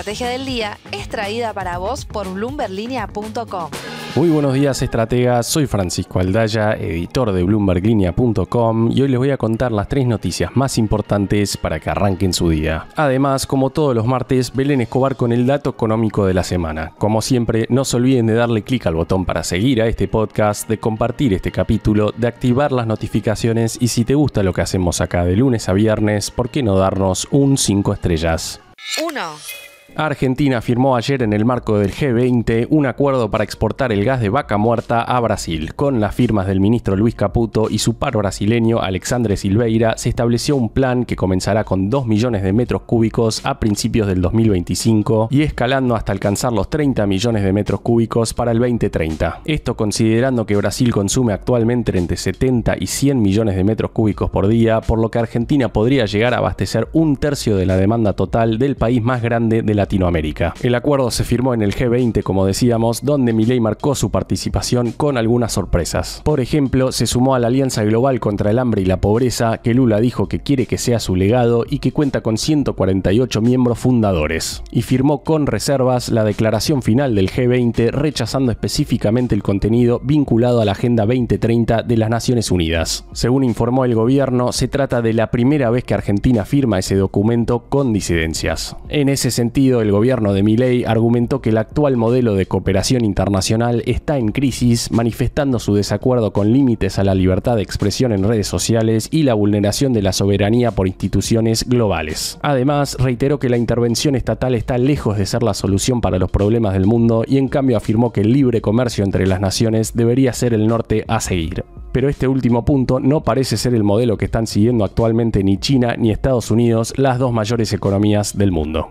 estrategia del día es traída para vos por bloomberlinia.com. Muy buenos días estrategas, soy Francisco Aldaya, editor de bloomberglinea.com y hoy les voy a contar las tres noticias más importantes para que arranquen su día. Además, como todos los martes, Belén Escobar con el dato económico de la semana. Como siempre, no se olviden de darle clic al botón para seguir a este podcast, de compartir este capítulo, de activar las notificaciones y si te gusta lo que hacemos acá de lunes a viernes, ¿por qué no darnos un 5 estrellas? 1. Argentina firmó ayer en el marco del G20 un acuerdo para exportar el gas de vaca muerta a Brasil. Con las firmas del ministro Luis Caputo y su par brasileño Alexandre Silveira, se estableció un plan que comenzará con 2 millones de metros cúbicos a principios del 2025 y escalando hasta alcanzar los 30 millones de metros cúbicos para el 2030. Esto considerando que Brasil consume actualmente entre 70 y 100 millones de metros cúbicos por día, por lo que Argentina podría llegar a abastecer un tercio de la demanda total del país más grande de la Latinoamérica. El acuerdo se firmó en el G20, como decíamos, donde Miley marcó su participación con algunas sorpresas. Por ejemplo, se sumó a la Alianza Global contra el Hambre y la Pobreza, que Lula dijo que quiere que sea su legado y que cuenta con 148 miembros fundadores. Y firmó con reservas la declaración final del G20, rechazando específicamente el contenido vinculado a la Agenda 2030 de las Naciones Unidas. Según informó el gobierno, se trata de la primera vez que Argentina firma ese documento con disidencias. En ese sentido, el gobierno de Milei argumentó que el actual modelo de cooperación internacional está en crisis, manifestando su desacuerdo con límites a la libertad de expresión en redes sociales y la vulneración de la soberanía por instituciones globales. Además, reiteró que la intervención estatal está lejos de ser la solución para los problemas del mundo y en cambio afirmó que el libre comercio entre las naciones debería ser el norte a seguir pero este último punto no parece ser el modelo que están siguiendo actualmente ni China ni Estados Unidos, las dos mayores economías del mundo.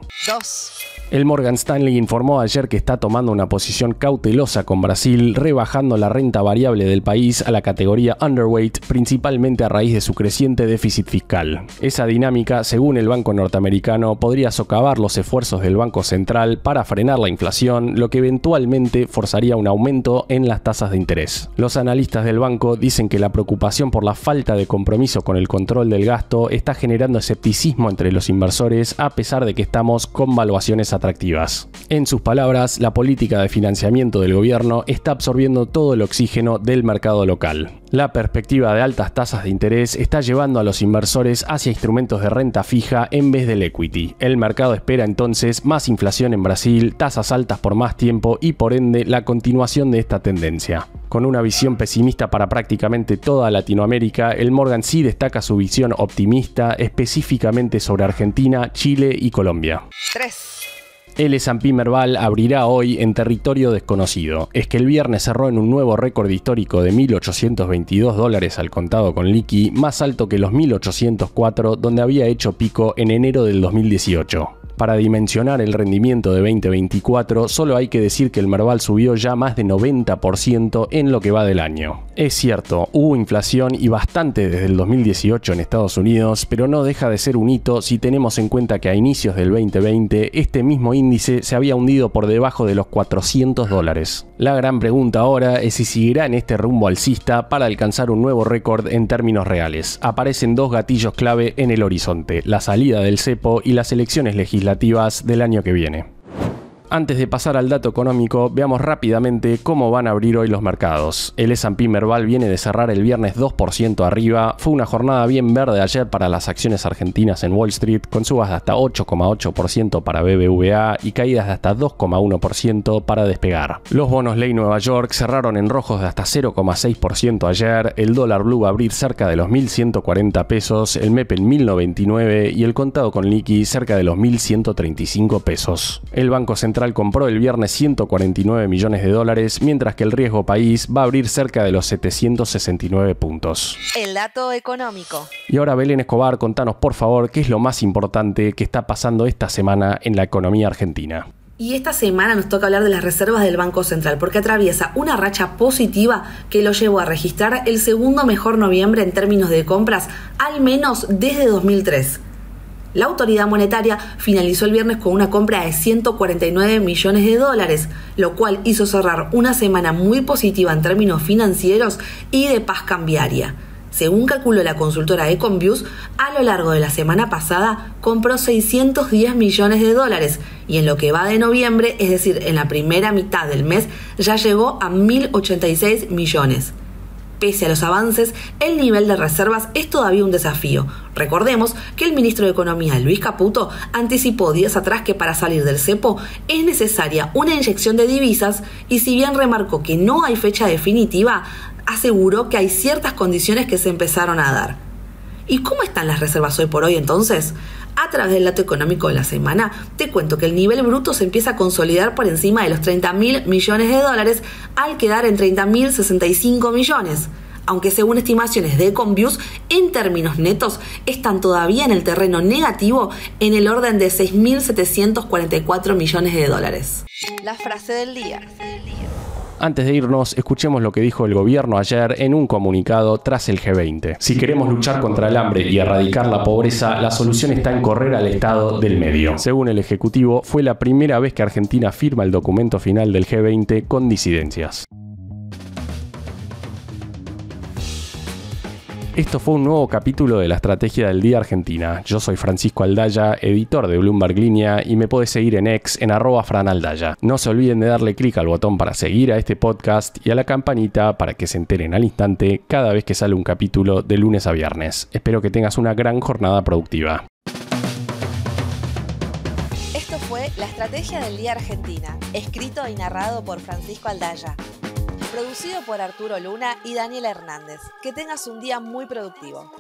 El Morgan Stanley informó ayer que está tomando una posición cautelosa con Brasil, rebajando la renta variable del país a la categoría underweight, principalmente a raíz de su creciente déficit fiscal. Esa dinámica, según el Banco Norteamericano, podría socavar los esfuerzos del Banco Central para frenar la inflación, lo que eventualmente forzaría un aumento en las tasas de interés. Los analistas del banco dicen que la preocupación por la falta de compromiso con el control del gasto está generando escepticismo entre los inversores a pesar de que estamos con valuaciones atractivas. En sus palabras, la política de financiamiento del gobierno está absorbiendo todo el oxígeno del mercado local. La perspectiva de altas tasas de interés está llevando a los inversores hacia instrumentos de renta fija en vez del equity. El mercado espera entonces más inflación en Brasil, tasas altas por más tiempo y por ende la continuación de esta tendencia. Con una visión pesimista para prácticamente toda Latinoamérica, el Morgan sí destaca su visión optimista específicamente sobre Argentina, Chile y Colombia. 3. El S&P Merval abrirá hoy en territorio desconocido. Es que el viernes cerró en un nuevo récord histórico de 1.822 dólares al contado con liqui, más alto que los 1.804 donde había hecho pico en enero del 2018. Para dimensionar el rendimiento de 2024, solo hay que decir que el Merval subió ya más de 90% en lo que va del año. Es cierto, hubo inflación y bastante desde el 2018 en Estados Unidos, pero no deja de ser un hito si tenemos en cuenta que a inicios del 2020 este mismo índice se había hundido por debajo de los 400 dólares. La gran pregunta ahora es si seguirá en este rumbo alcista para alcanzar un nuevo récord en términos reales. Aparecen dos gatillos clave en el horizonte, la salida del cepo y las elecciones legislativas legislativas del año que viene antes de pasar al dato económico, veamos rápidamente cómo van a abrir hoy los mercados. El S&P Merval viene de cerrar el viernes 2% arriba, fue una jornada bien verde ayer para las acciones argentinas en Wall Street, con subas de hasta 8,8% para BBVA y caídas de hasta 2,1% para despegar. Los bonos ley Nueva York cerraron en rojos de hasta 0,6% ayer, el dólar blue a abrir cerca de los 1.140 pesos, el MEP en 1.099 y el contado con liqui cerca de los 1.135 pesos. El Banco Central compró el viernes 149 millones de dólares, mientras que el riesgo país va a abrir cerca de los 769 puntos. El dato económico. Y ahora Belén Escobar, contanos por favor qué es lo más importante que está pasando esta semana en la economía argentina. Y esta semana nos toca hablar de las reservas del Banco Central, porque atraviesa una racha positiva que lo llevó a registrar el segundo mejor noviembre en términos de compras, al menos desde 2003. La autoridad monetaria finalizó el viernes con una compra de 149 millones de dólares, lo cual hizo cerrar una semana muy positiva en términos financieros y de paz cambiaria. Según calculó la consultora Econviews, a lo largo de la semana pasada compró 610 millones de dólares y en lo que va de noviembre, es decir, en la primera mitad del mes, ya llegó a 1.086 millones. Pese a los avances, el nivel de reservas es todavía un desafío. Recordemos que el ministro de Economía, Luis Caputo, anticipó días atrás que para salir del cepo es necesaria una inyección de divisas y si bien remarcó que no hay fecha definitiva, aseguró que hay ciertas condiciones que se empezaron a dar. ¿Y cómo están las reservas hoy por hoy entonces? A través del dato económico de la semana, te cuento que el nivel bruto se empieza a consolidar por encima de los 30 mil millones de dólares al quedar en 30 mil 65 millones aunque según estimaciones de Combius en términos netos están todavía en el terreno negativo en el orden de 6.744 millones de dólares. La frase del día. Antes de irnos, escuchemos lo que dijo el gobierno ayer en un comunicado tras el G20. Si queremos luchar contra el hambre y erradicar la pobreza, la solución está en correr al Estado del medio. Según el Ejecutivo, fue la primera vez que Argentina firma el documento final del G20 con disidencias. Esto fue un nuevo capítulo de la Estrategia del Día Argentina. Yo soy Francisco Aldaya, editor de Bloomberg Línea, y me puedes seguir en ex en arroba franaldaya. No se olviden de darle clic al botón para seguir a este podcast y a la campanita para que se enteren al instante cada vez que sale un capítulo de lunes a viernes. Espero que tengas una gran jornada productiva. Esto fue La Estrategia del Día Argentina, escrito y narrado por Francisco Aldaya Producido por Arturo Luna y Daniel Hernández. Que tengas un día muy productivo.